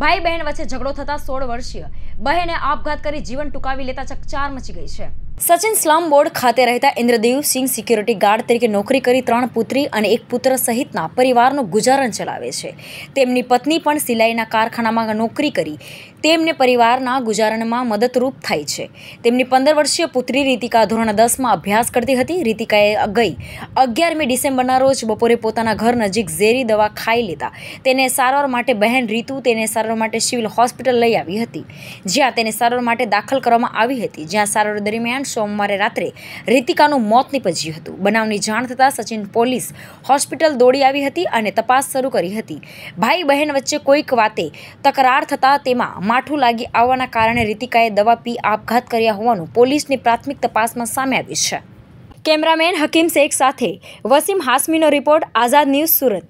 ભાઈ બહેન વચ્ચે ઝઘડો થતાં સોળ વર્ષીય બહેને આપઘાત કરી જીવન ટૂંકાવી લેતા ચકચાર મચી ગઈ છે સચિન સ્લમ બોર્ડ ખાતે રહેતા ઇન્દ્રદેવ સિંહ સિક્યુરિટી ગાર્ડ તરીકે નોકરી કરી ત્રણ પુત્રી અને એક પુત્ર સહિતના પરિવારનું ગુજારણ ચલાવે છે તેમની પત્ની પણ સિલાઈના કારખાનામાં નોકરી કરી તેમને પરિવારના ગુજારણમાં મદદરૂપ થાય છે તેમની પંદર વર્ષીય પુત્રી રીતિકા ધોરણ દસમાં અભ્યાસ કરતી હતી રીતિકાએ ગઈ અગિયારમી ડિસેમ્બરના રોજ બપોરે પોતાના ઘર નજીક ઝેરી દવા ખાઈ લીધા તેને સારવાર માટે બહેન રીતુ તેને સારવાર માટે સિવિલ હોસ્પિટલ લઈ આવી હતી જ્યાં તેને સારવાર માટે દાખલ કરવામાં આવી હતી જ્યાં સારવાર દરમિયાન સોમવારે રાત્રે રીતિકાનું મોત નીપજ્યું હતું બનાવની જાણ થતાં સચિન પોલીસ હોસ્પિટલ દોડી આવી હતી અને તપાસ શરૂ કરી હતી ભાઈ બહેન વચ્ચે કોઈક વાતે તકરાર થતાં તેમાં માઠું લાગી આવવાના કારણે રીતિકાએ દવા પી આપઘાત કર્યા હોવાનું પોલીસની પ્રાથમિક તપાસમાં સામે આવ્યું છે કેમેરામેન હકીમ શેખ સાથે વસીમ હાસમીનો રિપોર્ટ આઝાદ ન્યૂઝ સુરત